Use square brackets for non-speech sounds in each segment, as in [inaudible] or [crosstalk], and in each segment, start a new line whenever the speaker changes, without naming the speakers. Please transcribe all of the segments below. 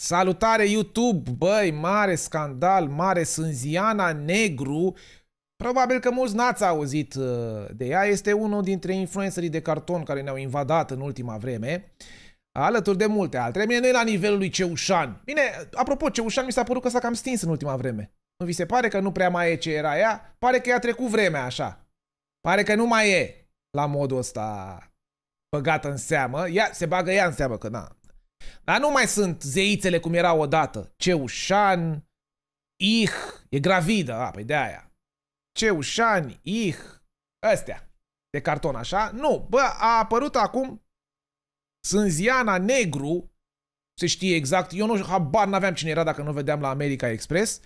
Salutare YouTube! Băi, mare scandal, mare sânziana negru. Probabil că mulți n-ați auzit uh, de ea. Este unul dintre influencerii de carton care ne-au invadat în ultima vreme. Alături de multe altele. Mine nu e la nivelul lui Ceușan. Bine, apropo, Ceușan mi s-a părut că s-a cam stins în ultima vreme. Nu vi se pare că nu prea mai e ce era ea? Pare că i-a trecut vremea așa. Pare că nu mai e la modul ăsta băgată în seamă. Ea se bagă ea în seamă că na, dar nu mai sunt zeițele cum erau odată. Ceușan, Ih, e gravidă, a, păi de aia. Ceușan, Ih, ăstea, de carton așa. Nu, bă, a apărut acum Sânziana Negru, se știe exact, eu nu habar n-aveam cine era dacă nu vedeam la America Express,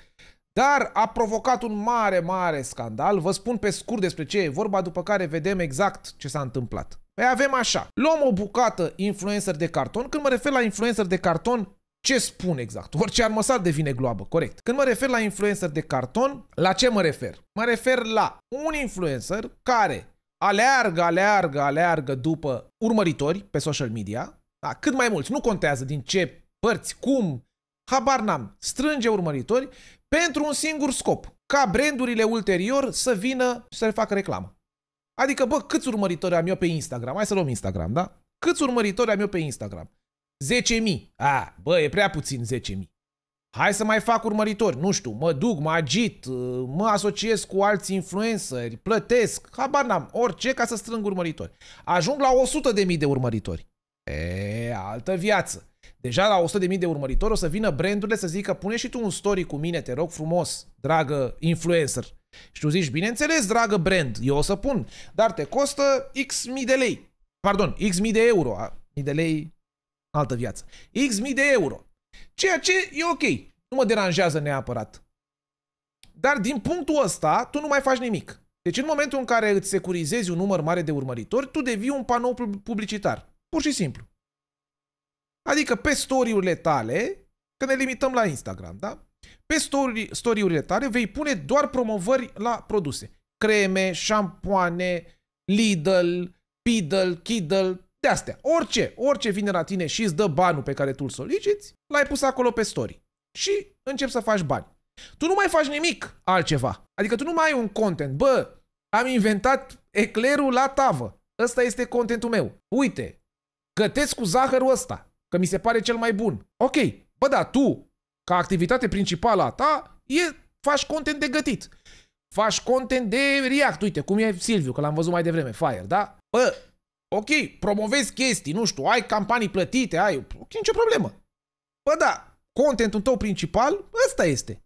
dar a provocat un mare, mare scandal. Vă spun pe scurt despre ce e vorba, după care vedem exact ce s-a întâmplat. Păi avem așa. Luăm o bucată influencer de carton. Când mă refer la influencer de carton, ce spun exact? Orice armăsar devine gloabă, corect. Când mă refer la influencer de carton, la ce mă refer? Mă refer la un influencer care aleargă, aleargă, aleargă după urmăritori pe social media, da, cât mai mulți, nu contează din ce părți, cum, habar n-am, strânge urmăritori pentru un singur scop, ca brandurile ulterior să vină să le facă reclamă. Adică, bă, câți urmăritori am eu pe Instagram? Hai să luăm Instagram, da? Câți urmăritori am eu pe Instagram? 10.000. Ah, bă, e prea puțin 10.000. Hai să mai fac urmăritori, nu știu, mă duc, mă agit, uh, mă asociez cu alți influenceri, plătesc, habar n-am, orice ca să strâng urmăritori. Ajung la 100.000 de mii de urmăritori. E, altă viață. Deja la 100.000 de urmăritori o să vină brandurile să zică pune și tu un story cu mine, te rog frumos, dragă influencer. Și tu zici, bineînțeles, dragă brand, eu o să pun, dar te costă X mii de lei. Pardon, X mii de euro. Mii de lei, altă viață. X mii de euro. Ceea ce e ok. Nu mă deranjează neapărat. Dar din punctul ăsta, tu nu mai faci nimic. Deci în momentul în care îți securizezi un număr mare de urmăritori, tu devii un panou publicitar. Pur și simplu. Adică pe story-urile tale, că ne limităm la Instagram, da? Pe story, urile tale vei pune doar promovări la produse. Creme, șampoane, Lidl, Pidl, Kidl, de astea. Orice, orice vine la tine și îți dă banul pe care tu îl soliciți, l-ai pus acolo pe story. Și începi să faci bani. Tu nu mai faci nimic altceva. Adică tu nu mai ai un content. Bă, am inventat eclerul la tavă. Ăsta este contentul meu. Uite, gătesc cu zahărul ăsta că mi se pare cel mai bun. Ok, bă, da, tu, ca activitate principală a ta, e, faci content de gătit. Faci content de React, uite, cum e Silviu, că l-am văzut mai devreme, Fire, da? Bă, ok, promovezi chestii, nu știu, ai campanii plătite, ai, ok, nicio problemă. Bă, da, contentul tău principal, ăsta este.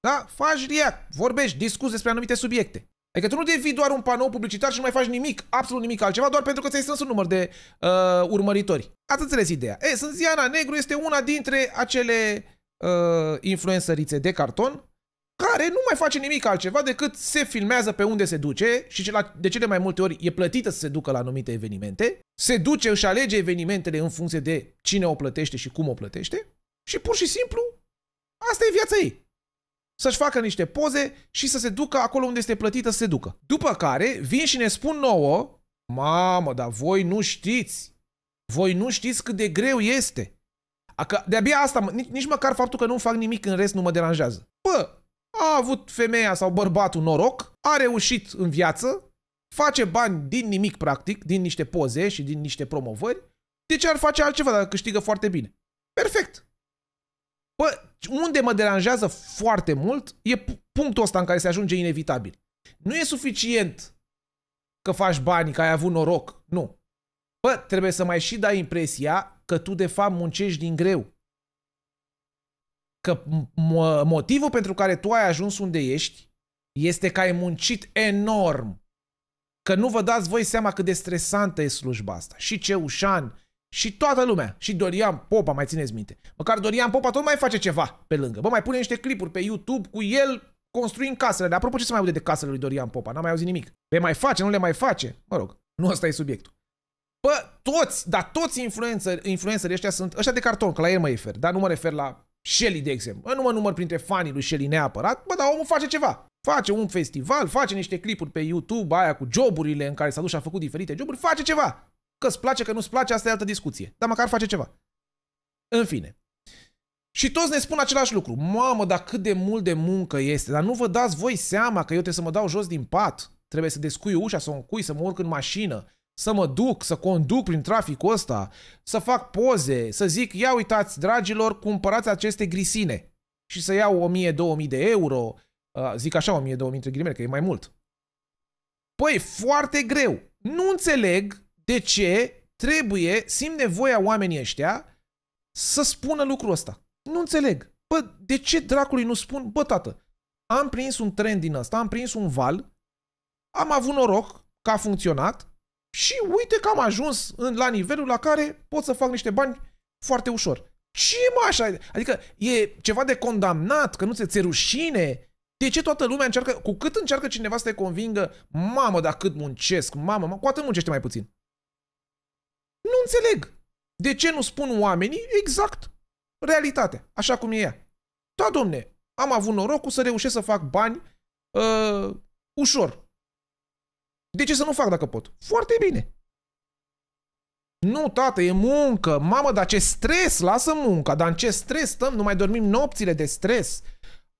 Da? Faci React, vorbești, discuți despre anumite subiecte. Adică tu nu devii doar un panou publicitar și nu mai faci nimic, absolut nimic altceva, doar pentru că ți-ai strâns un număr de uh, urmăritori. Ați înțeles ideea. E, Sânziana Negru este una dintre acele uh, influențărițe de carton care nu mai face nimic altceva decât se filmează pe unde se duce și de cele mai multe ori e plătită să se ducă la anumite evenimente, se duce, și alege evenimentele în funcție de cine o plătește și cum o plătește și pur și simplu asta e viața ei să-și facă niște poze și să se ducă acolo unde este plătită să se ducă. După care vin și ne spun nouă, mamă, dar voi nu știți, voi nu știți cât de greu este. de-abia asta, nici, nici măcar faptul că nu fac nimic în rest nu mă deranjează. Bă, a avut femeia sau bărbatul noroc, a reușit în viață, face bani din nimic practic, din niște poze și din niște promovări, de deci ce ar face altceva dacă câștigă foarte bine? Perfect! Bă, unde mă deranjează foarte mult e punctul ăsta în care se ajunge inevitabil. Nu e suficient că faci bani, că ai avut noroc. Nu. Bă, trebuie să mai și dai impresia că tu de fapt muncești din greu. Că motivul pentru care tu ai ajuns unde ești este că ai muncit enorm. Că nu vă dați voi seama cât de stresantă e slujba asta. Și ce ușan! Și toată lumea. Și Dorian Popa, mai țineți minte. Măcar Dorian Popa tot mai face ceva pe lângă. Bă, mai pune niște clipuri pe YouTube cu el construind casele. Dar apropo, ce se mai aude de casele lui Dorian Popa? N-am mai auzit nimic. Le mai face, nu le mai face? Mă rog, nu asta e subiectul. Bă, toți, dar toți influencerii influencer ăștia sunt, ăștia de carton, că la el mă refer, dar nu mă refer la Shelly, de exemplu. Bă, nu mă număr printre fanii lui Shelly neapărat, bă, dar omul face ceva. Face un festival, face niște clipuri pe YouTube, aia cu joburile în care s-a dus și a făcut diferite joburi, face ceva. Că-ți place, că nu-ți place, asta e altă discuție. Dar măcar face ceva. În fine. Și toți ne spun același lucru. Mamă, dar cât de mult de muncă este. Dar nu vă dați voi seama că eu trebuie să mă dau jos din pat. Trebuie să descui ușa, să o încui, să mă urc în mașină, să mă duc, să conduc prin traficul ăsta, să fac poze, să zic, ia uitați, dragilor, cumpărați aceste grisine. Și să iau 1000-2000 de euro, zic așa 1000-2000 între ghilimele, că e mai mult. Păi, foarte greu. Nu înțeleg de ce trebuie, simt nevoia oamenii ăștia să spună lucrul ăsta. Nu înțeleg. Bă, de ce dracului nu spun, bă, tată, am prins un trend din ăsta, am prins un val, am avut noroc că a funcționat și uite că am ajuns în, la nivelul la care pot să fac niște bani foarte ușor. Ce mă așa? Adică e ceva de condamnat, că nu ți rușine, de ce toată lumea încearcă, cu cât încearcă cineva să te convingă, mamă, dar cât muncesc, mamă, cu atât muncește mai puțin. Nu înțeleg. De ce nu spun oamenii exact realitatea, așa cum e ea? Da, domne, am avut norocul să reușesc să fac bani uh, ușor. De ce să nu fac dacă pot? Foarte bine. Nu, tată, e muncă. Mamă, dar ce stres! Lasă munca, dar în ce stres stăm? Nu mai dormim nopțile de stres.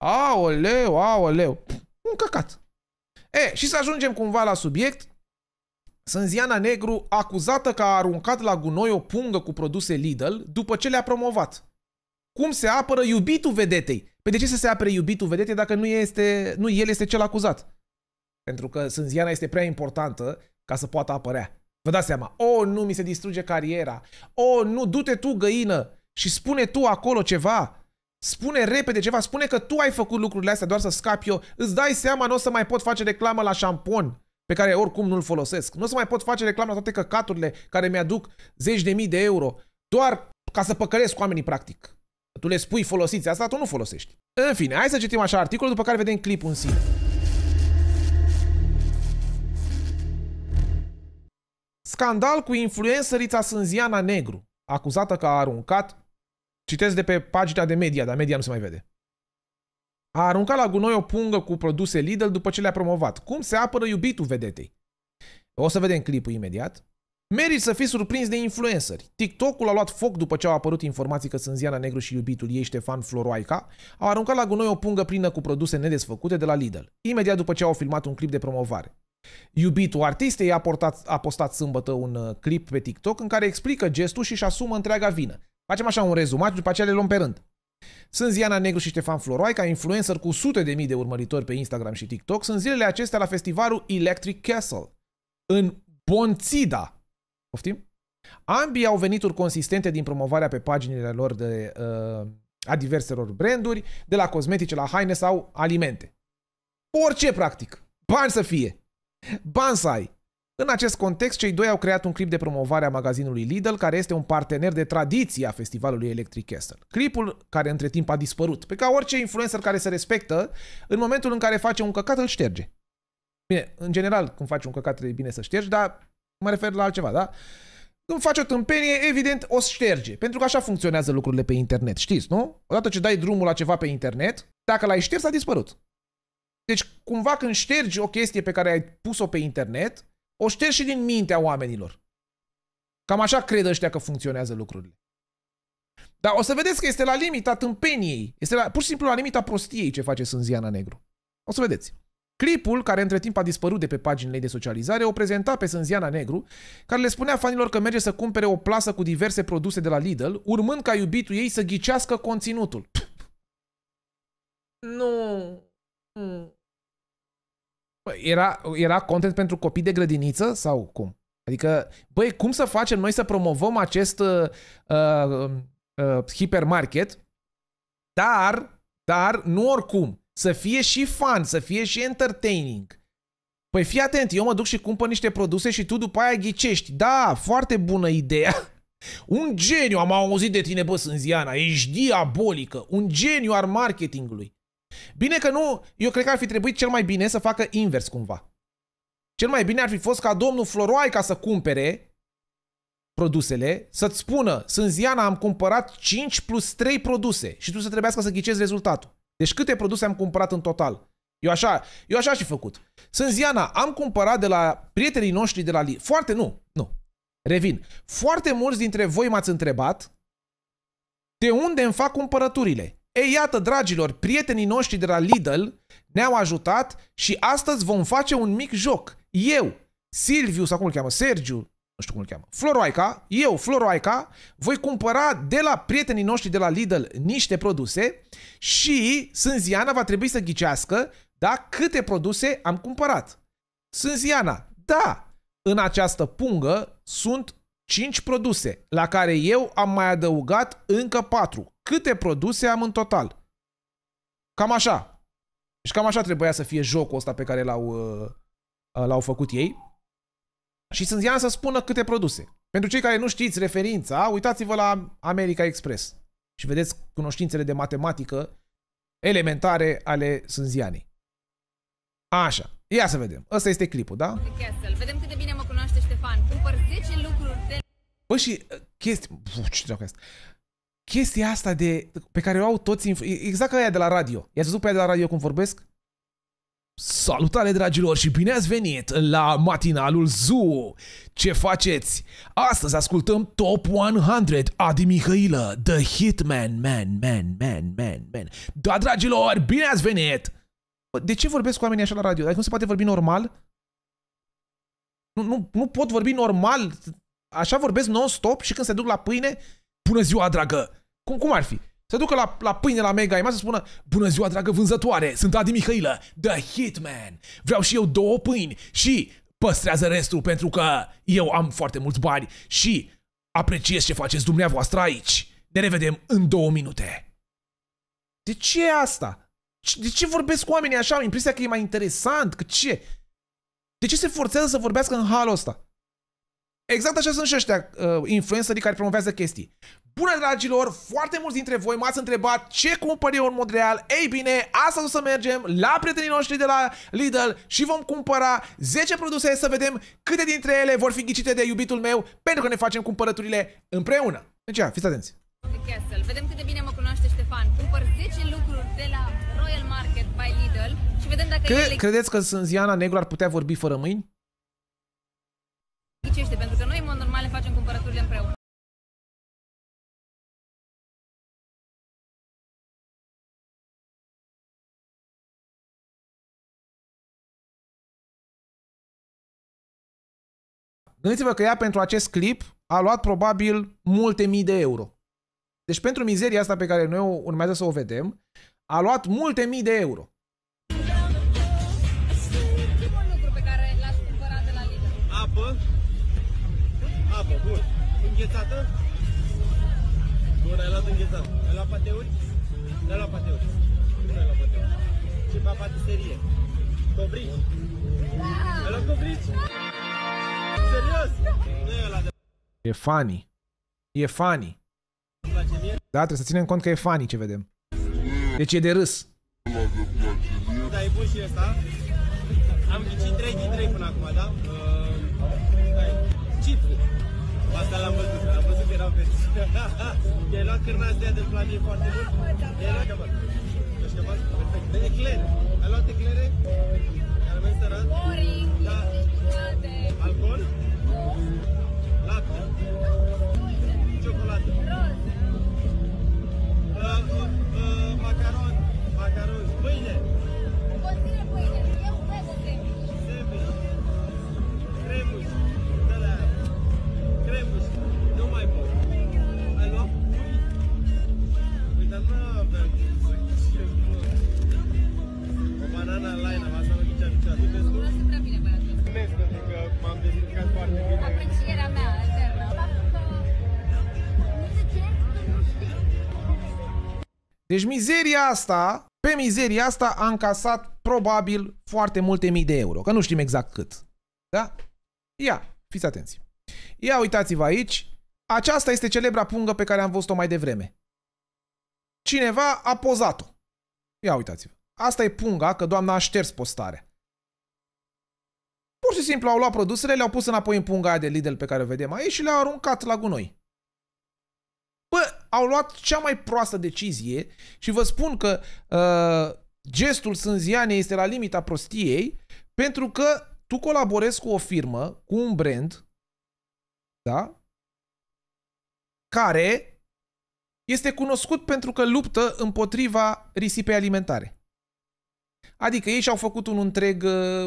Aoleu, aoleu. Un căcat. E, și să ajungem cumva la subiect. Sânziana Negru acuzată că a aruncat la gunoi o pungă cu produse Lidl după ce le-a promovat. Cum se apără iubitul vedetei? Pe păi de ce să se apere iubitul vedetei dacă nu, este, nu el este cel acuzat? Pentru că Sânziana este prea importantă ca să poată apărea. Vă dați seama, o, oh, nu mi se distruge cariera, o, oh, nu, du-te tu găină și spune tu acolo ceva, Spune repede ceva, spune că tu ai făcut lucrurile astea doar să scapi eu, îți dai seama, nu o să mai pot face reclamă la șampon pe care oricum nu-l folosesc. Nu o să mai pot face reclamă la toate căcaturile care mi-aduc zeci de mii de euro doar ca să păcălesc oamenii practic. Tu le spui folosiți asta, tu nu folosești. În fine, hai să citim așa articolul, după care vedem clipul în sine. Scandal cu influencerița Sânziana Negru, acuzată că a aruncat, citesc de pe pagina de media, dar media nu se mai vede, a aruncat la gunoi o pungă cu produse Lidl după ce le-a promovat. Cum se apără iubitul vedetei? O să vedem clipul imediat. Meriți să fii surprins de influenceri. TikTok-ul a luat foc după ce au apărut informații că Sânziana Negru și iubitul ei, Ștefan Floroaica, au aruncat la gunoi o pungă plină cu produse nedesfăcute de la Lidl, imediat după ce au filmat un clip de promovare. Iubitul artistei a, portat, a postat sâmbătă un uh, clip pe TikTok în care explică gestul și și asumă întreaga vină. Facem așa un rezumat, după aceea le luăm pe rând. Sunt Ziana Negru și Ștefan Floroi, ca influencer cu sute de mii de urmăritori pe Instagram și TikTok, sunt zilele acestea la festivalul Electric Castle, în Bonțida. Poftim? Ambii au venituri consistente din promovarea pe paginile lor de, uh, a diverselor branduri, de la cosmetice la haine sau alimente. Orice, practic. Bani să fie. Bani să ai. În acest context, cei doi au creat un clip de promovare a magazinului Lidl, care este un partener de tradiție a festivalului Electric Castle. Clipul, care între timp a dispărut, pe ca orice influencer care se respectă, în momentul în care face un căcat, îl șterge. Bine, în general, când faci un căcat, trebuie bine să ștergi, dar mă refer la altceva, da? Când faci o tâmpenie, evident, o șterge. Pentru că așa funcționează lucrurile pe internet, știți, nu? Odată ce dai drumul la ceva pe internet, dacă l-ai șters, a dispărut. Deci, cumva când ștergi o chestie pe care ai pus-o pe internet, o ștergi și din mintea oamenilor. Cam așa cred ăștia că funcționează lucrurile. Dar o să vedeți că este la limita tâmpeniei. Este la, pur și simplu la limita prostiei ce face Sânziana Negru. O să vedeți. Clipul, care între timp a dispărut de pe paginile de socializare, o prezenta pe Sânziana Negru, care le spunea fanilor că merge să cumpere o plasă cu diverse produse de la Lidl, urmând ca iubitul ei să ghicească conținutul. Nu. Mm. Era, era content pentru copii de grădiniță sau cum? Adică, băi, cum să facem noi să promovăm acest uh, uh, uh, hipermarket, dar, dar nu oricum, să fie și fun, să fie și entertaining. Păi fii atent, eu mă duc și cumpăr niște produse și tu după aia ghicești. Da, foarte bună ideea. [laughs] Un geniu, am auzit de tine, bă, Sânziana, ești diabolică. Un geniu al marketingului. Bine că nu, eu cred că ar fi trebuit cel mai bine să facă invers cumva. Cel mai bine ar fi fost ca domnul Floroaica să cumpere produsele, să-ți spună, sunt Ziana, am cumpărat 5 plus 3 produse și tu să trebuiască să ghicezi rezultatul. Deci câte produse am cumpărat în total? Eu așa, eu așa și făcut. Sunt Ziana, am cumpărat de la prietenii noștri de la Lidl. Foarte nu, nu. Revin. Foarte mulți dintre voi m-ați întrebat de unde îmi fac cumpărăturile. Ei, iată, dragilor, prietenii noștri de la Lidl ne-au ajutat și astăzi vom face un mic joc. Eu, Silviu, sau cum îl cheamă, Sergiu, nu știu cum îl cheamă, Floroica, eu, Floroica, voi cumpăra de la prietenii noștri de la Lidl niște produse și Sânziana va trebui să ghicească da, câte produse am cumpărat. Sânziana, da, în această pungă sunt 5 produse, la care eu am mai adăugat încă 4 câte produse am în total. Cam așa. Și cam așa trebuia să fie jocul ăsta pe care l-au, uh, uh, l-au făcut ei. Și Sânzian să spună câte produse. Pentru cei care nu știți referința, uitați-vă la America Express și vedeți cunoștințele de matematică elementare ale Sânzianei. Așa, ia să vedem. Ăsta este clipul, da? Vedem cât de bine mă cunoaște Ștefan. Cumpăr 10 lucruri de... Bă, și uh, chestii... Uf, ce asta chestia asta de, pe care o au toți, exact ca aia de la radio. I-ați văzut pe aia de la radio cum vorbesc? Salutare dragilor și bine ați venit la matinalul Zoo. Ce faceți? Astăzi ascultăm Top 100 Adi Mihailă, The Hitman, man, man, man, man, man. Da, dragilor, bine ați venit! De ce vorbesc cu oamenii așa la radio? Dar adică nu se poate vorbi normal? Nu, nu, nu pot vorbi normal? Așa vorbesc non-stop și când se duc la pâine bună ziua, dragă! Cum, cum ar fi? Să ducă la, la pâine la Mega Mai să spună Bună ziua, dragă vânzătoare, sunt Adi Mihailă, The Hitman. Vreau și eu două pâini și păstrează restul pentru că eu am foarte mulți bani și apreciez ce faceți dumneavoastră aici. Ne revedem în două minute. De ce e asta? De ce vorbesc cu oamenii așa? Am impresia că e mai interesant, că ce? De ce se forțează să vorbească în halul ăsta? Exact așa sunt și ăștia uh, influencerii care promovează chestii. Bună, dragilor! Foarte mulți dintre voi m-ați întrebat ce cumpăr eu în mod real. Ei bine, astăzi o să mergem la prietenii noștri de la Lidl și vom cumpăra 10 produse să vedem câte dintre ele vor fi ghicite de iubitul meu pentru că ne facem cumpărăturile împreună. Deci, ia, fiți atenți!
Castle. Vedem cât de bine mă cunoaște Ștefan. Cumpăr 10 lucruri de la Royal Market by Lidl și vedem dacă Cre ele... Credeți
că sunt Ziana Negru ar putea vorbi fără mâini?
dulcește, pentru că noi, în mod normal,
facem cumpărăturile împreună. Gândiți-vă că ea pentru acest clip a luat probabil multe mii de euro. Deci pentru mizeria asta pe care noi urmează să o vedem, a luat multe mii de euro.
apă, bun. Înghețată? Bun, ai luat înghețată. Ai luat pateuri? ai luat pateuri. Nu ai luat pateuri. Ce fac patiserie? Cobrici?
Da. Ai luat cobrici? Serios? Nu e ăla de... E funny. E funny. Da, trebuie să ținem cont că e funny ce vedem. Deci e de râs.
Da, e bun și ăsta. Am ghicit 3 din 3 până acum, da? Uh, ă, da, citru. asta l-am văzut, am văzut că erau verzi. i cârnați de aia de planie foarte mult. i perfect. De eclere. Ai luat eclere?
Deci mizeria asta, pe mizeria asta a încasat probabil foarte multe mii de euro, că nu știm exact cât. Da? Ia, fiți atenți. Ia uitați-vă aici, aceasta este celebra pungă pe care am văzut-o mai devreme. Cineva a pozat-o. Ia uitați-vă. Asta e punga, că doamna a șters postarea. Pur și simplu au luat produsele, le-au pus înapoi în punga aia de Lidl pe care o vedem aici și le-au aruncat la gunoi au luat cea mai proastă decizie și vă spun că uh, gestul sânziane este la limita prostiei pentru că tu colaborezi cu o firmă, cu un brand, da? care este cunoscut pentru că luptă împotriva risipei alimentare. Adică ei și-au făcut un întreg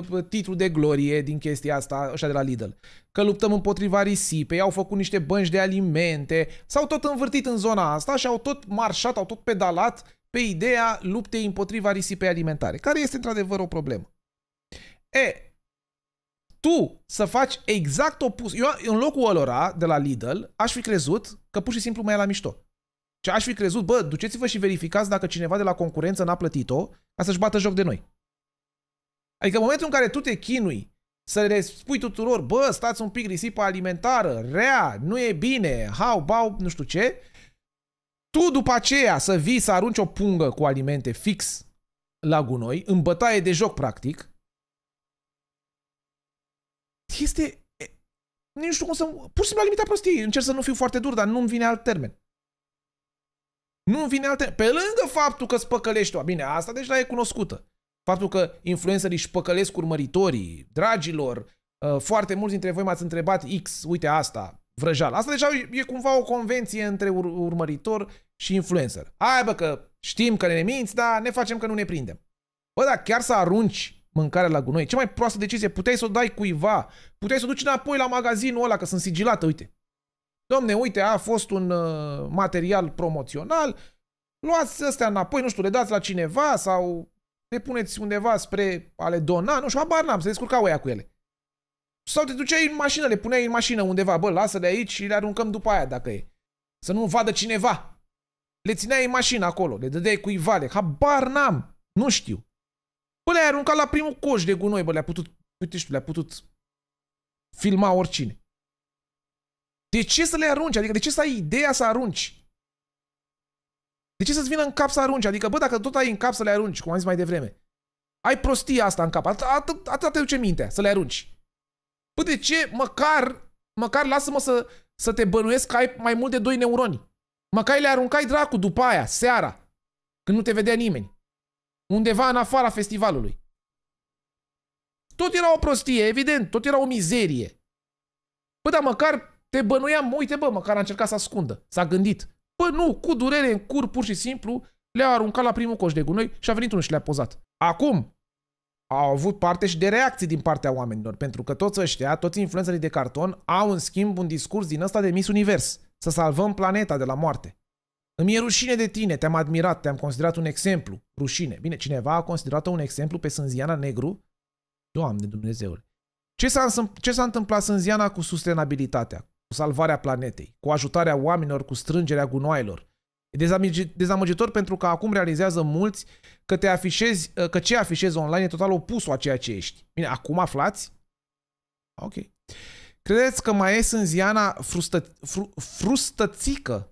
uh, titlu de glorie din chestia asta, așa de la Lidl. Că luptăm împotriva risipei, au făcut niște bănci de alimente, s-au tot învârtit în zona asta și au tot marșat, au tot pedalat pe ideea luptei împotriva risipei alimentare, care este într-adevăr o problemă. E, tu să faci exact opus. Eu, în locul ălora de la Lidl, aș fi crezut că pur și simplu mai e la mișto. Ce aș fi crezut, bă, duceți-vă și verificați dacă cineva de la concurență n-a plătit-o ca să-și bată joc de noi. Adică în momentul în care tu te chinui să le spui tuturor, bă, stați un pic risipă alimentară, rea, nu e bine, hau, bau, nu știu ce, tu după aceea să vii să arunci o pungă cu alimente fix la gunoi, în bătaie de joc practic, este... Nu știu cum să... Pur și simplu la limita prostiei. Încerc să nu fiu foarte dur, dar nu-mi vine alt termen. Nu vine alte... Pe lângă faptul că spăcălești o... Bine, asta deja deci e cunoscută. Faptul că influencerii își păcălesc urmăritorii, dragilor, uh, foarte mulți dintre voi m-ați întrebat X, uite asta, vrăjal. Asta deja e cumva o convenție între ur urmăritor și influencer. Hai bă că știm că ne minți, dar ne facem că nu ne prindem. Bă, dar chiar să arunci mâncarea la gunoi, Ce mai proastă decizie, puteai să o dai cuiva, puteai să o duci înapoi la magazinul ăla, că sunt sigilată, uite. Domne, uite, a fost un uh, material promoțional, luați astea înapoi, nu știu, le dați la cineva sau le puneți undeva spre a le dona, nu știu, abar n-am, se descurca oia cu ele. Sau te duceai în mașină, le puneai în mașină undeva, bă, lasă-le aici și le aruncăm după aia dacă e. Să nu vadă cineva. Le țineai în mașină acolo, le dădeai cuiva, le habar n-am, nu știu. Bă, le-ai aruncat la primul coș de gunoi, bă, le-a putut, uite știu, le-a putut filma oricine. De ce să le arunci? Adică de ce să ai ideea să arunci? De ce să-ți vină în cap să arunci? Adică, bă, dacă tot ai în cap să le arunci, cum am zis mai devreme, ai prostia asta în cap, atât, atât, te duce mintea, să le arunci. Bă, de ce măcar, măcar lasă-mă să, să te bănuiesc că ai mai mult de doi neuroni? Măcar le aruncai dracu după aia, seara, când nu te vedea nimeni. Undeva în afara festivalului. Tot era o prostie, evident, tot era o mizerie. Bă, dar măcar te bănuiam, uite bă, măcar a încercat să ascundă. S-a gândit. Bă, nu, cu durere în cur, pur și simplu, le-a aruncat la primul coș de gunoi și a venit unul și le-a pozat. Acum, au avut parte și de reacții din partea oamenilor, pentru că toți ăștia, toți influențării de carton, au în schimb un discurs din ăsta de Miss Univers, să salvăm planeta de la moarte. Îmi e rușine de tine, te-am admirat, te-am considerat un exemplu. Rușine. Bine, cineva a considerat un exemplu pe Sânziana Negru? Doamne Dumnezeule. ce s-a întâmplat Sânziana cu sustenabilitatea? salvarea planetei, cu ajutarea oamenilor, cu strângerea gunoailor. E dezamăgitor pentru că acum realizează mulți că te afișezi, că ce afișezi online e total opusul a ceea ce ești. Bine, acum aflați? Ok. Credeți că mai e ziana frustă, fr, frustățică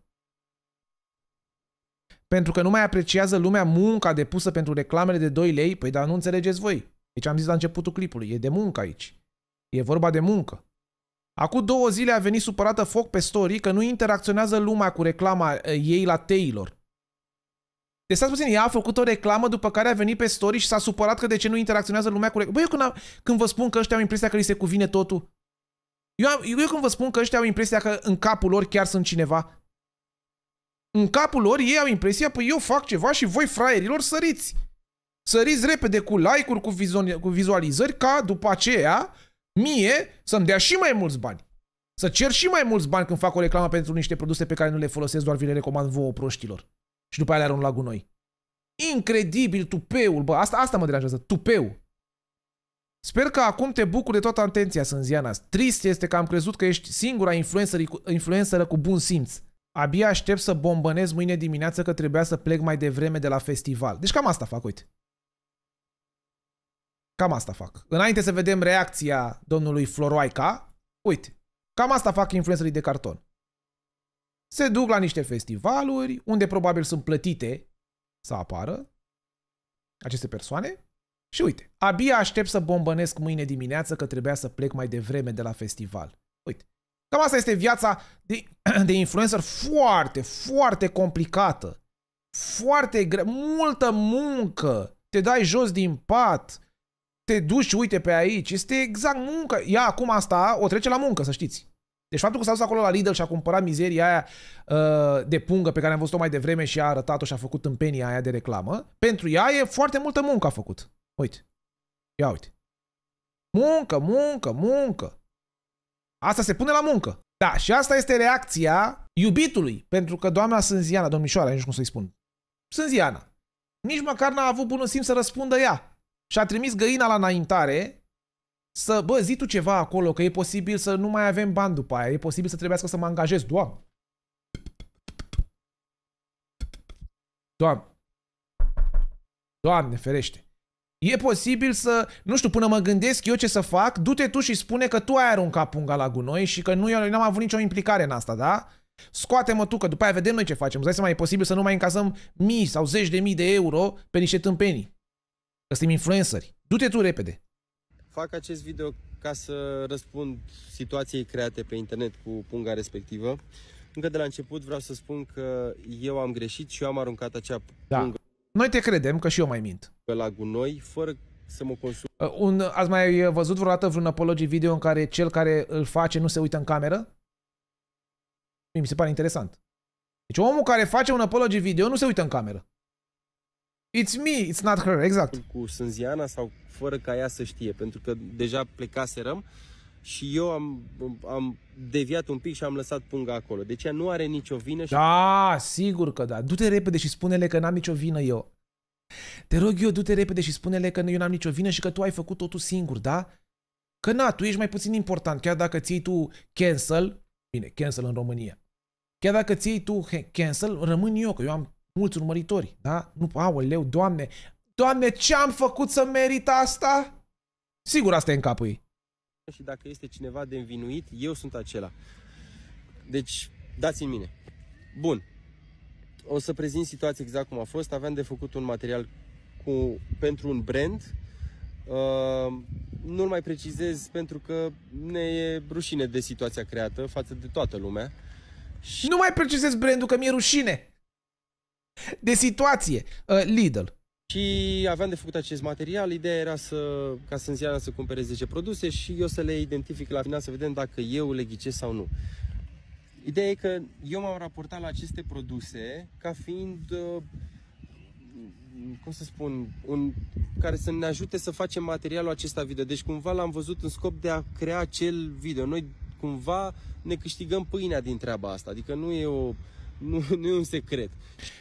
pentru că nu mai apreciază lumea munca depusă pentru reclamele de 2 lei? Păi dar nu înțelegeți voi. Deci am zis la începutul clipului, e de muncă aici. E vorba de muncă. Acum două zile a venit supărată foc pe story că nu interacționează lumea cu reclama eh, ei la Taylor. Deci stați puțin, ea a făcut o reclamă după care a venit pe story și s-a supărat că de ce nu interacționează lumea cu reclama. Băi, eu când, am, când vă spun că ăștia au impresia că li se cuvine totul, eu, am, eu când vă spun că ăștia au impresia că în capul lor chiar sunt cineva, în capul lor ei au impresia, păi eu fac ceva și voi fraierilor săriți. Săriți repede cu like-uri, cu, vizualizări, ca după aceea mie să-mi dea și mai mulți bani. Să cer și mai mulți bani când fac o reclamă pentru niște produse pe care nu le folosesc, doar vi le recomand vouă proștilor. Și după aia le arunc la gunoi. Incredibil tupeul, bă, asta, asta mă deranjează, tupeu. Sper că acum te bucuri de toată atenția, Sânziana. Trist este că am crezut că ești singura influenceră cu bun simț. Abia aștept să bombănez mâine dimineață că trebuia să plec mai devreme de la festival. Deci cam asta fac, uite. Cam asta fac. Înainte să vedem reacția domnului Floroica, uite, cam asta fac influencerii de carton. Se duc la niște festivaluri, unde probabil sunt plătite să apară aceste persoane. Și uite, abia aștept să bombănesc mâine dimineață că trebuia să plec mai devreme de la festival. Uite, cam asta este viața de, [clears throat] de influencer foarte, foarte complicată. Foarte grea, multă muncă, te dai jos din pat, te duci, uite pe aici, este exact muncă. Ia acum asta o trece la muncă, să știți. Deci faptul că s-a dus acolo la Lidl și a cumpărat mizeria aia uh, de pungă pe care am văzut-o mai devreme și a arătat-o și a făcut tâmpenia aia de reclamă, pentru ea e foarte multă muncă a făcut. Uite. Ia uite. Muncă, muncă, muncă. Asta se pune la muncă. Da, și asta este reacția iubitului, pentru că doamna Sânziana, domnișoara, nici cum să-i spun, Sânziana, nici măcar n-a avut bunul simț să răspundă ea și a trimis găina la înaintare să, bă, zi tu ceva acolo, că e posibil să nu mai avem bani după aia, e posibil să trebuiască să mă angajez, doamne. Doamne. Doamne, ferește. E posibil să, nu știu, până mă gândesc eu ce să fac, du-te tu și spune că tu ai aruncat punga la gunoi și că nu eu n-am avut nicio implicare în asta, da? Scoate-mă tu, că după aia vedem noi ce facem. Îți dai seama, e posibil să nu mai încasăm mii sau zeci de mii de euro pe niște tâmpenii. Suntem influenceri. Du-te tu repede.
Fac acest video ca să răspund situației create pe internet cu punga respectivă. Încă de la început vreau să spun că eu am greșit și eu am aruncat acea
da. pungă. Noi te credem că și eu mai mint.
Pe La gunoi, fără să mă consum.
Uh, un, ați mai văzut vreodată vreun apologie video în care cel care îl face nu se uită în cameră? Mi se pare interesant. Deci omul care face un apologie video nu se uită în cameră. It's me, it's not her, exact. Cu Sânziana sau fără ca ea să știe, pentru
că deja plecaserăm și eu am, am deviat un pic și am lăsat punga acolo. Deci ea nu are nicio vină. Și...
Da, sigur că da. Du-te repede și spune-le că n-am nicio vină eu. Te rog eu, du-te repede și spune-le că eu n-am nicio vină și că tu ai făcut totul singur, da? Că na, tu ești mai puțin important, chiar dacă ții tu cancel, bine, cancel în România, chiar dacă ții tu cancel, rămân eu, că eu am mulți urmăritori, da? Nu, aoleu, doamne, doamne, ce am făcut să merit asta? Sigur asta e în capul ei.
Și dacă este cineva de învinuit, eu sunt acela. Deci, dați în mine. Bun. O să prezint situația exact cum a fost. Aveam de făcut un material cu, pentru un brand. Uh, nu-l mai precizez pentru că ne e rușine de situația creată față de toată lumea.
Și... Nu mai precizez brandul că mi-e rușine! de situație, uh, Lidl.
Și aveam de făcut acest material, ideea era să, ca Sânziana să cumpere 10 produse și eu să le identific la final să vedem dacă eu le ghicesc sau nu. Ideea e că eu m-am raportat la aceste produse ca fiind, uh, cum să spun, un, care să ne ajute să facem materialul acesta video. Deci cumva l-am văzut în scop de a crea acel video. Noi cumva ne câștigăm pâinea din treaba asta, adică nu e o nu, nu e un secret.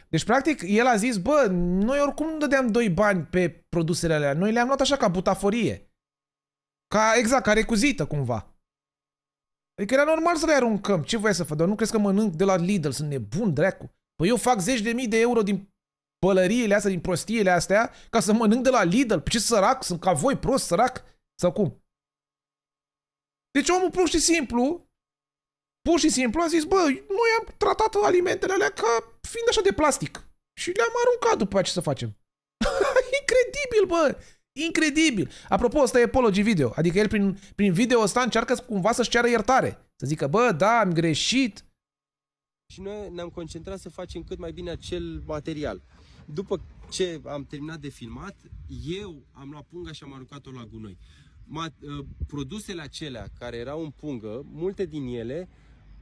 Deci, practic, el a zis, bă, noi oricum nu dădeam doi bani pe produsele alea. Noi le-am luat așa ca butaforie. Ca, exact, ca recuzită, cumva. Adică era normal să le aruncăm. Ce voia să fac? Dar nu crezi că mănânc de la Lidl, sunt nebun, dracu. Păi eu fac zeci de mii de euro din pălăriile astea, din prostiile astea, ca să mănânc de la Lidl. Păi ce sărac, sunt ca voi, prost, sărac. Sau cum? Deci omul pur și simplu pur și simplu a zis, bă, noi am tratat alimentele alea ca fiind așa de plastic. Și le-am aruncat după aceea ce să facem. [laughs] Incredibil, bă! Incredibil! Apropo, ăsta e apology video. Adică el prin, prin video ăsta încearcă cumva să-și ceară iertare. Să zică, bă, da, am greșit.
Și noi ne-am concentrat să facem cât mai bine acel material. După ce am terminat de filmat, eu am luat punga și am aruncat-o la gunoi. Ma, uh, produsele acelea care erau în pungă, multe din ele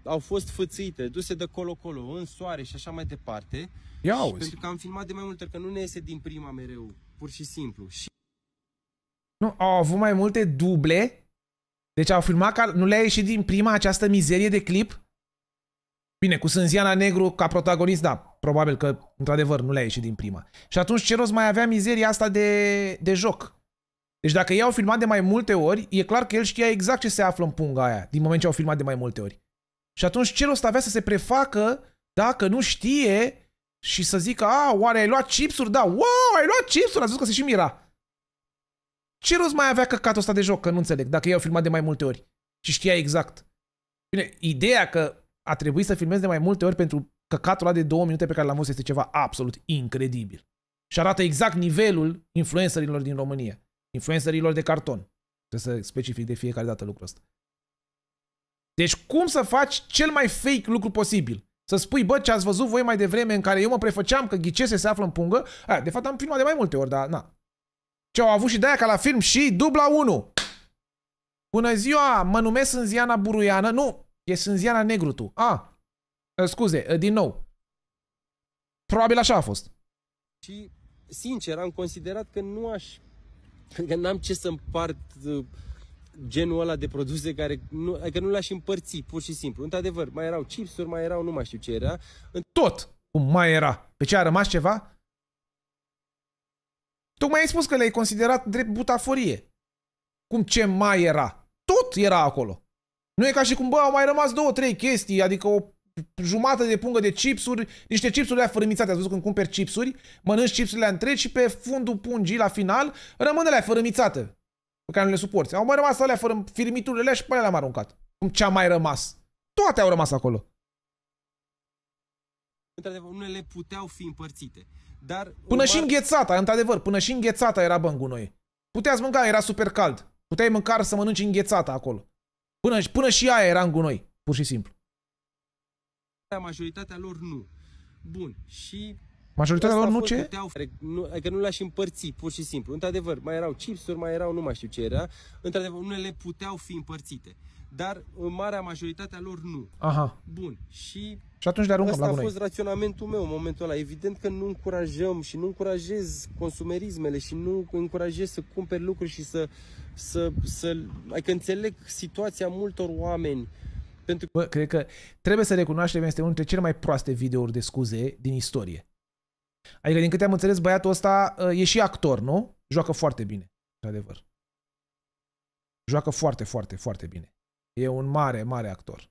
au fost fățite, duse de colo-colo, în soare și așa mai departe. Ia auzi. Pentru că am filmat de mai multe ori, că nu ne iese din prima mereu, pur și simplu. Și...
Nu, au avut mai multe duble, deci au filmat că nu le-a ieșit din prima această mizerie de clip? Bine, cu Sânziana Negru ca protagonist, da, probabil că, într-adevăr, nu le-a ieșit din prima. Și atunci ce rost mai avea mizeria asta de, de joc? Deci dacă ei au filmat de mai multe ori, e clar că el știa exact ce se află în punga aia, din moment ce au filmat de mai multe ori. Și atunci ce rost avea să se prefacă dacă nu știe și să zică, a, oare ai luat chipsuri? Da, wow, ai luat chipsuri, a zis că se și mira. Ce rost mai avea căcatul ăsta de joc, că nu înțeleg, dacă i au filmat de mai multe ori și știa exact. Bine, ideea că a trebuit să filmez de mai multe ori pentru căcatul ăla de două minute pe care l-am văzut este ceva absolut incredibil. Și arată exact nivelul influencerilor din România. Influencerilor de carton. Trebuie să specific de fiecare dată lucrul ăsta. Deci cum să faci cel mai fake lucru posibil? Să spui, bă, ce ați văzut voi mai devreme în care eu mă prefăceam că ghicese se află în pungă. A, de fapt am filmat de mai multe ori, dar na. Ce au avut și de aia ca la film și dubla 1. Bună ziua, mă numesc Sânziana Buruiană. Nu, e Sânziana Negru tu. A, ă, scuze, ă, din nou. Probabil așa a fost.
Și sincer, am considerat că nu aș... Că n-am ce să împart ă, genul ăla de produse care nu, adică nu le-aș împărți, pur și simplu. Într-adevăr, mai
erau chipsuri, mai erau, nu mai știu ce era. Tot cum mai era. Pe ce a rămas ceva? Tocmai ai spus că le-ai considerat drept butaforie. Cum ce mai era? Tot era acolo. Nu e ca și cum, bă, au mai rămas două, trei chestii, adică o jumătate de pungă de chipsuri, niște chipsuri fărâmițate. Ați văzut când cumperi chipsuri, mănânci chipsurile întregi și pe fundul pungii, la final, rămân la fărâmițată pe care nu le suporți. Au mai rămas alea fără firmiturile alea și pe alea le-am aruncat. Cum ce-a mai rămas? Toate au rămas acolo.
Într-adevăr, unele puteau fi împărțite. Dar
până și înghețata, într-adevăr, până și înghețata era bă în gunoi. Puteați mânca, era super cald. Puteai mânca să mănânci înghețata acolo. Până, până și aia era în gunoi, pur și simplu.
Majoritatea lor nu. Bun, și
Majoritatea lor nu ce? Puteau,
nu, adică nu le-aș împărți, pur și simplu. Într-adevăr, mai erau chipsuri, mai erau nu mai știu ce era. Într-adevăr, unele puteau fi împărțite. Dar în marea majoritatea lor nu. Aha. Bun. Și și atunci le aruncăm Asta la gunoi. a fost raționamentul meu în momentul ăla. Evident că nu încurajăm și nu încurajez consumerismele și nu încurajez să cumperi lucruri și să... să, să adică înțeleg situația multor oameni
pentru că... Bă, cred că trebuie să recunoaștem, este unul dintre cele mai proaste videouri de scuze din istorie. Adică, din câte am înțeles, băiatul ăsta ă, e și actor, nu? Joacă foarte bine, într-adevăr. Joacă foarte, foarte, foarte bine. E un mare, mare actor.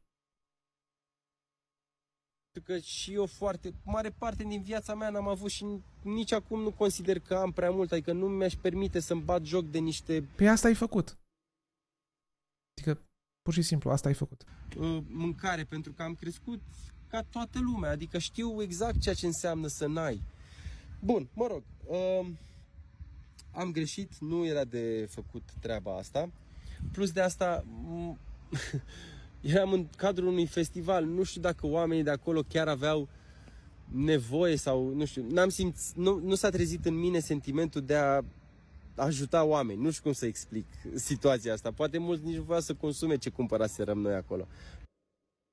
Că și eu foarte mare parte din viața mea n-am avut și nici acum nu consider că am prea mult, adică nu mi-aș permite să-mi bat joc de niște... Pe
păi asta ai făcut. Adică, pur și simplu, asta ai făcut.
Ă, mâncare, pentru că am crescut ca toată lumea, adică știu exact ceea ce înseamnă să n-ai. Bun, mă rog, um, am greșit, nu era de făcut treaba asta. Plus de asta, [laughs] eram în cadrul unui festival, nu știu dacă oamenii de acolo chiar aveau nevoie sau, nu știu, n-am simț, nu, nu s-a trezit în mine sentimentul de a ajuta oameni. Nu știu cum să explic [laughs] situația asta. Poate mulți nici vreau să consume ce cumpăraserăm noi acolo.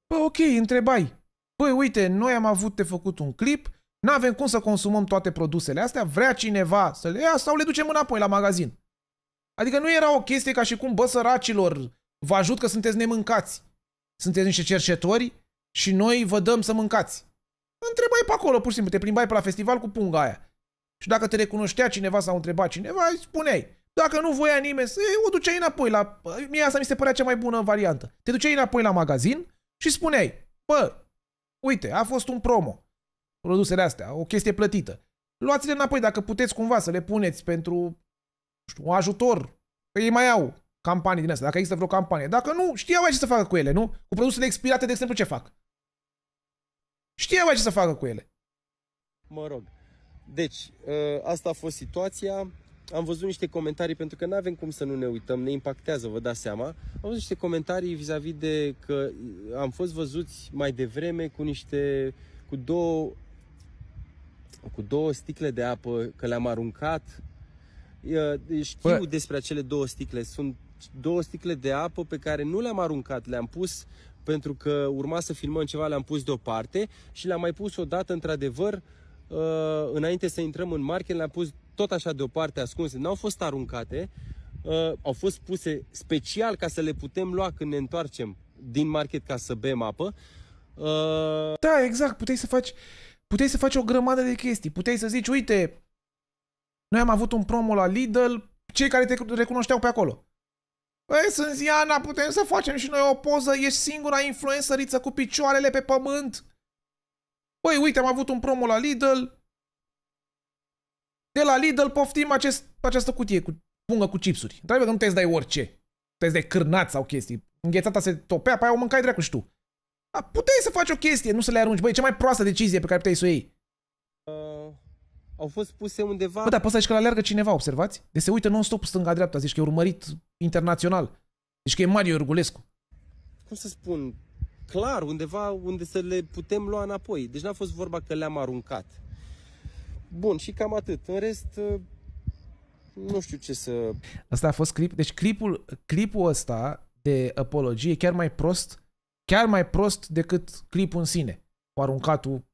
Bă, ok, întrebai. Băi, uite, noi am avut de făcut un clip, nu avem cum să consumăm toate produsele astea, vrea cineva să le ia sau le ducem înapoi la magazin. Adică nu era o chestie ca și cum, bă, săracilor, vă ajut că sunteți nemâncați. Sunteți niște cercetori și noi vă dăm să mâncați. Întrebai pe acolo, pur și simplu, te plimbai pe la festival cu punga aia. Și dacă te recunoștea cineva sau întreba cineva, îi spuneai. Dacă nu voia nimeni să o duceai înapoi la... Mie asta mi se părea cea mai bună variantă. Te duceai înapoi la magazin și spuneai, bă, uite, a fost un promo produsele astea, o chestie plătită. Luați-le înapoi dacă puteți cumva să le puneți pentru, nu știu, un ajutor. Că ei mai au campanii din asta, dacă există vreo campanie. Dacă nu, știau ce să facă cu ele, nu? Cu produsele expirate, de exemplu, ce fac? Știau ce să facă cu ele.
Mă rog. Deci, ă, asta a fost situația. Am văzut niște comentarii, pentru că nu avem cum să nu ne uităm, ne impactează, vă dați seama. Am văzut niște comentarii vis-a-vis -vis de că am fost văzuți mai devreme cu niște, cu două cu două sticle de apă, că le-am aruncat. Știu Bă. despre acele două sticle. Sunt două sticle de apă pe care nu le-am aruncat, le-am pus pentru că urma să filmăm ceva, le-am pus deoparte și le-am mai pus odată, într-adevăr, uh, înainte să intrăm în market, le-am pus tot așa deoparte, ascunse. N-au fost aruncate, uh, au fost puse special ca să le putem lua când ne întoarcem din market ca să bem apă.
Uh, da, exact, puteai să faci Puteai să faci o grămadă de chestii. Puteai să zici, uite, noi am avut un promo la Lidl, cei care te recunoșteau pe acolo. Păi, sunt Ziana, putem să facem și noi o poză, ești singura influențăriță cu picioarele pe pământ. Păi, uite, am avut un promo la Lidl. De la Lidl poftim acest, această cutie cu pungă cu chipsuri. Trebuie că nu te dai orice. Te dai cârnați sau chestii. Înghețata se topea, pe aia o mâncai dracu și tu. A, ah, puteai să faci o chestie, nu să le arunci. Băi, cea mai proastă decizie pe care puteai să o iei. Uh, au fost
puse undeva... Bă, dar poți să
zici că le alergă cineva, observați? Deci se uită non-stop stânga-dreapta, zici că e urmărit internațional. Zici că e Mario Iorgulescu.
Cum să spun? Clar, undeva unde să le putem lua înapoi. Deci n-a fost vorba că le-am aruncat. Bun, și cam atât. În rest, uh, nu știu ce să...
Asta a fost clip. Deci clipul, clipul ăsta de apologie e chiar mai prost chiar mai prost decât clipul în sine, cu aruncatul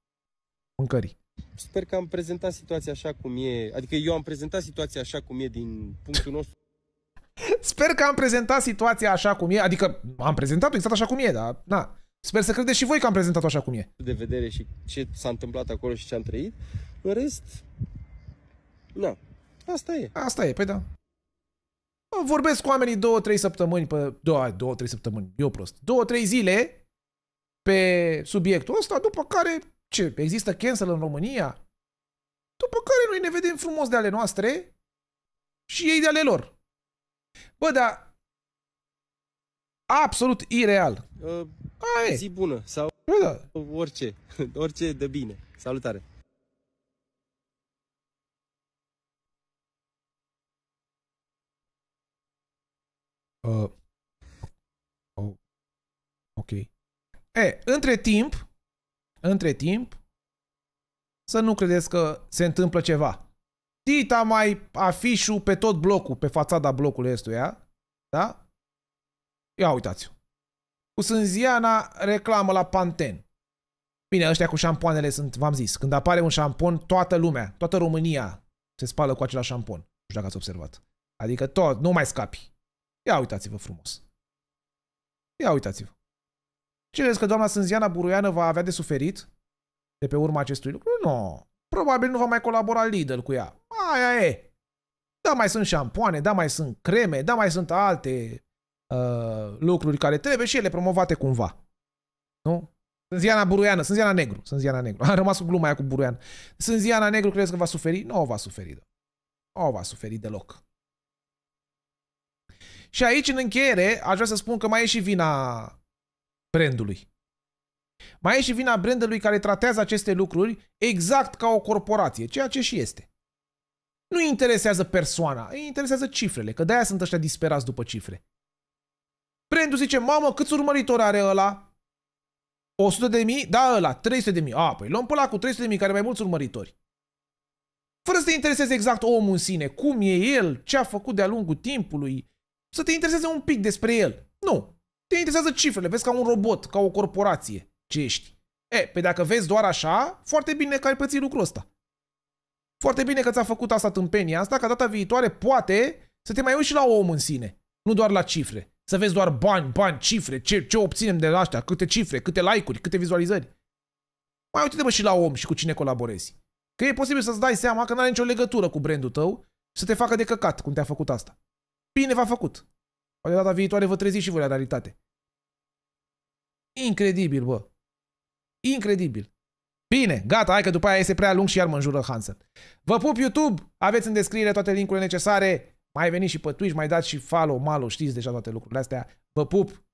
mâncării.
Sper că am prezentat situația așa cum e, adică eu am prezentat situația așa cum e din punctul nostru.
[laughs] Sper că am prezentat situația așa cum e, adică am prezentat-o exact așa cum e, dar na, Sper să credeți și voi că am prezentat-o așa cum e.
De vedere și ce s-a întâmplat acolo și ce am trăit.
În rest, na, asta e. Asta e, păi da. Vorbesc cu oamenii două trei săptămâni pe... două trei săptămâni, eu prost. două trei zile pe subiectul ăsta, după care, ce, există cancel în România? După care noi ne vedem frumos de ale noastre și ei de ale lor. Bă, dar absolut ireal. Uh, zi bună sau
Bă, da. orice, [laughs] orice de bine. Salutare!
Uh, oh, ok. E, între timp, între timp, să nu credeți că se întâmplă ceva. Tita mai afișul pe tot blocul, pe fațada blocului ăstuia, da? Ia uitați -o. Cu Sânziana reclamă la Panten. Bine, ăștia cu șampoanele sunt, v-am zis, când apare un șampon, toată lumea, toată România se spală cu același șampon. Nu știu dacă ați observat. Adică tot, nu mai scapi. Ia uitați-vă frumos. Ia uitați-vă. Ce că doamna Sânziana Buruiană va avea de suferit de pe urma acestui lucru? Nu. No. Probabil nu va mai colabora Lidl cu ea. Aia e. Da, mai sunt șampoane, da, mai sunt creme, da, mai sunt alte uh, lucruri care trebuie și ele promovate cumva. Nu? Sunt Ziana Buruiană, sunt Ziana Negru, sunt Ziana Negru. Am [laughs] rămas cu gluma aia cu Buruian. Sunt Ziana Negru, crezi că va suferi? Nu o va suferi. Da. Nu o va suferi deloc. Și aici, în încheiere, aș vrea să spun că mai e și vina brandului. Mai e și vina brandului care tratează aceste lucruri exact ca o corporație, ceea ce și este. Nu interesează persoana, îi interesează cifrele, că de-aia sunt ăștia disperați după cifre. Brandul zice, mamă, câți urmăritori are ăla? 100 de mii? Da, ăla, 300 de mii. A, păi luăm pe ăla cu 300 de mii, care mai mulți urmăritori. Fără să te intereseze exact omul în sine, cum e el, ce a făcut de-a lungul timpului, să te intereseze un pic despre el. Nu. Te interesează cifrele, vezi ca un robot, ca o corporație ce ești. E, pe dacă vezi doar așa, foarte bine că ai pățit lucrul ăsta. Foarte bine că ți-a făcut asta tâmpenia asta, ca data viitoare poate să te mai uiți și la om în sine, nu doar la cifre. Să vezi doar bani, bani, cifre, ce, ce obținem de la astea, câte cifre, câte like-uri, câte vizualizări. Mai uite-te și la om și cu cine colaborezi. Că e posibil să-ți dai seama că n-are nicio legătură cu brandul tău să te facă de căcat cum te-a făcut asta. Bine v-a făcut. Poate data viitoare vă treziți și voi la realitate. Incredibil, bă. Incredibil. Bine, gata, hai că după aia este prea lung și iar mă înjură Hansen. Vă pup YouTube, aveți în descriere toate linkurile necesare. Mai veniți și pe Twitch, mai dați și follow, malo, știți deja toate lucrurile astea. Vă pup!